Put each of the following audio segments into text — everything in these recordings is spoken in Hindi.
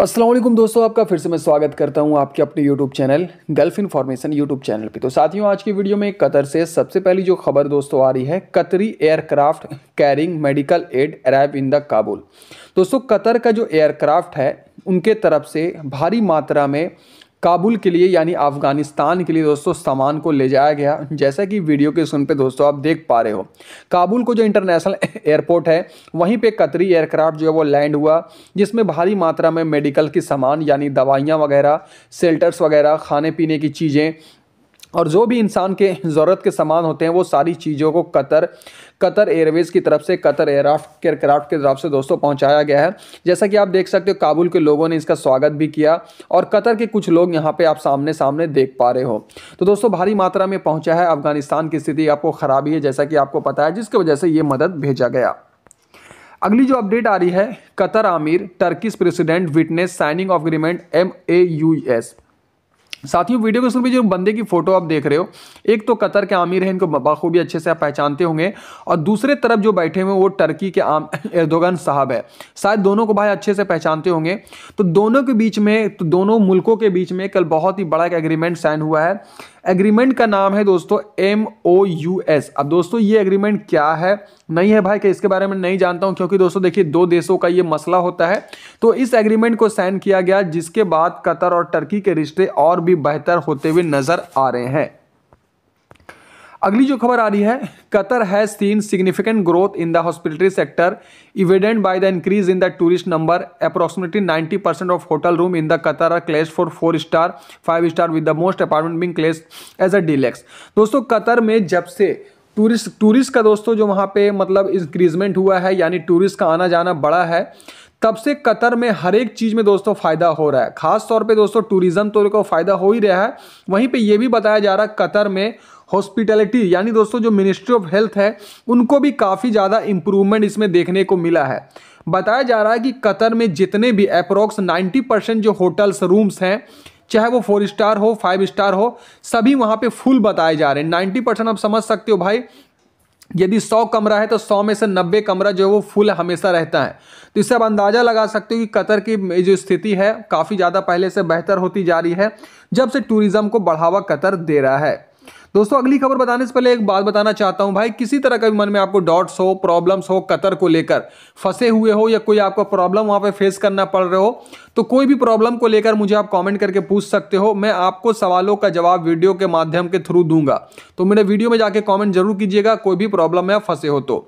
असलम दोस्तों आपका फिर से मैं स्वागत करता हूं आपके अपने YouTube channel Gulf information YouTube channel पे तो साथियों आज की वीडियो में कतर से सबसे पहली जो खबर दोस्तों आ रही है Qatari aircraft carrying medical aid arrive in the Kabul दोस्तों कतर का जो एयरक्राफ्ट है उनके तरफ से भारी मात्रा में काबुल के लिए यानी अफगानिस्तान के लिए दोस्तों सामान को ले जाया गया जैसा कि वीडियो के सुन पे दोस्तों आप देख पा रहे हो काबुल को जो इंटरनेशनल एयरपोर्ट है वहीं पे कतरी एयरक्राफ्ट जो है वो लैंड हुआ जिसमें भारी मात्रा में मेडिकल की सामान यानी दवाइयाँ वगैरह सेल्टर्स वगैरह खाने पीने की चीज़ें और जो भी इंसान के ज़रूरत के सामान होते हैं वो सारी चीज़ों को कतर कतर एयरवेज़ की तरफ से कतर एयरक्राफ्ट एयरक्राफ्ट की तरफ से दोस्तों पहुंचाया गया है जैसा कि आप देख सकते हो काबुल के लोगों ने इसका स्वागत भी किया और कतर के कुछ लोग यहाँ पे आप सामने सामने देख पा रहे हो तो दोस्तों भारी मात्रा में पहुँचा है अफगानिस्तान की स्थिति आपको ख़राबी है जैसा कि आपको पता है जिसकी वजह से ये मदद भेजा गया अगली जो अपडेट आ रही है Qatar Amir Turkish president witness signing of agreement M A U S साथियों वीडियो के उसमें जो बंदे की फोटो आप देख रहे हो एक तो कतर के आमिर हैं इनको बाखूबी अच्छे से आप पहचानते होंगे और दूसरे तरफ जो बैठे हुए वो टर्की के आम एर्दोगन साहब है शायद दोनों को भाई अच्छे से पहचानते होंगे तो दोनों के बीच में तो दोनों मुल्कों के बीच में कल बहुत ही बड़ा एक एग्रीमेंट साइन हुआ है एग्रीमेंट का नाम है दोस्तों एम ओ यू एस अब दोस्तों ये एग्रीमेंट क्या है नहीं है भाई कि इसके बारे में नहीं जानता हूँ क्योंकि दोस्तों देखिए दो देशों का ये मसला होता है तो इस एग्रीमेंट को साइन किया गया जिसके बाद कतर और टर्की के रिश्ते और भी बेहतर होते हुए नजर आ रहे हैं अगली जो खबर आ रही है Qatar has seen significant growth in the hospitality sector evident by the increase in the tourist number approximately 90 percent of hotel room in the Qatar are classed for four star five star with the most apartment being classed as a deluxe दोस्तों कतर में जब से टूरिस्ट टूरिस्ट का दोस्तों जो वहाँ पे मतलब इंक्रीजमेंट हुआ है यानी टूरिस्ट का आना जाना बड़ा है तब से कतर में हर एक चीज़ में दोस्तों फ़ायदा हो रहा है खास तौर पे दोस्तों टूरिज़्म तो को फ़ायदा हो ही रहा है वहीं पे ये भी बताया जा रहा है कतर में हॉस्पिटलिटी यानी दोस्तों जो मिनिस्ट्री ऑफ हेल्थ है उनको भी काफ़ी ज़्यादा इम्प्रूवमेंट इसमें देखने को मिला है बताया जा रहा है कि कतर में जितने भी अप्रोक्स नाइन्टी परसेंट जो होटल्स रूम्स हैं चाहे वो फोर स्टार हो फाइव स्टार हो सभी वहाँ पे फुल बताए जा रहे हैं नाइन्टी परसेंट आप समझ सकते हो भाई यदि 100 कमरा है तो 100 में से 90 कमरा जो है वो फुल हमेशा रहता है तो इससे आप अंदाज़ा लगा सकते हो कि कतर की जो स्थिति है काफ़ी ज़्यादा पहले से बेहतर होती जा रही है जब से टूरिज़्म को बढ़ावा कतर दे रहा है दोस्तों अगली खबर बताने से पहले एक बात बताना चाहता हूं भाई किसी तरह का भी मन में आपको डॉट्स हो प्रॉब्लम्स हो कतर को लेकर फंसे हुए हो या कोई आपको प्रॉब्लम वहां पे फेस करना पड़ रहे हो तो कोई भी प्रॉब्लम को लेकर मुझे आप कमेंट करके पूछ सकते हो मैं आपको सवालों का जवाब वीडियो के माध्यम के थ्रू दूंगा तो मेरे वीडियो में जाके कॉमेंट जरूर कीजिएगा कोई भी प्रॉब्लम में फंसे हो तो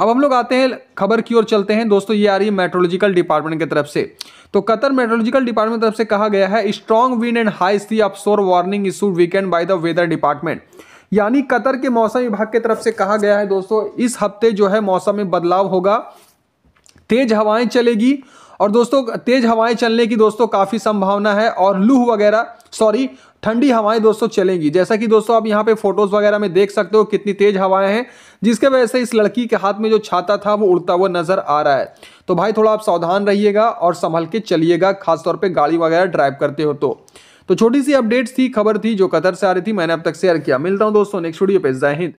अब हम लोग आते हैं खबर की ओर चलते हैं दोस्तों ये आ रही है मेट्रोलॉजिकल डिपार्टमेंट की तरफ से तो कतर मेट्रोलॉजिकल डिपार्टमेंट तरफ से कहा गया है strong wind and high sea offshore warning issue weekend by the weather department यानी कतर के मौसम विभाग की तरफ से कहा गया है दोस्तों इस हफ्ते जो है मौसम में बदलाव होगा तेज हवाएं चलेगी और दोस्तों तेज हवाएं चलने की दोस्तों काफ़ी संभावना है और लूह वगैरह सॉरी ठंडी हवाएं दोस्तों चलेंगी जैसा कि दोस्तों आप यहाँ पे फोटोज वगैरह में देख सकते हो कितनी तेज हवाएं हैं जिसके वजह से इस लड़की के हाथ में जो छाता था वो उड़ता हुआ नजर आ रहा है तो भाई थोड़ा आप सावधान रहिएगा और संभल के चलिएगा खासतौर पर गाड़ी वगैरह ड्राइव करते हो तो तो छोटी सी अपडेट्स थी खबर थी जो कतर से आ रही थी मैंने अब तक शेयर किया मिलता हूँ दोस्तों नेक्स्ट वीडियो पे जय हिंद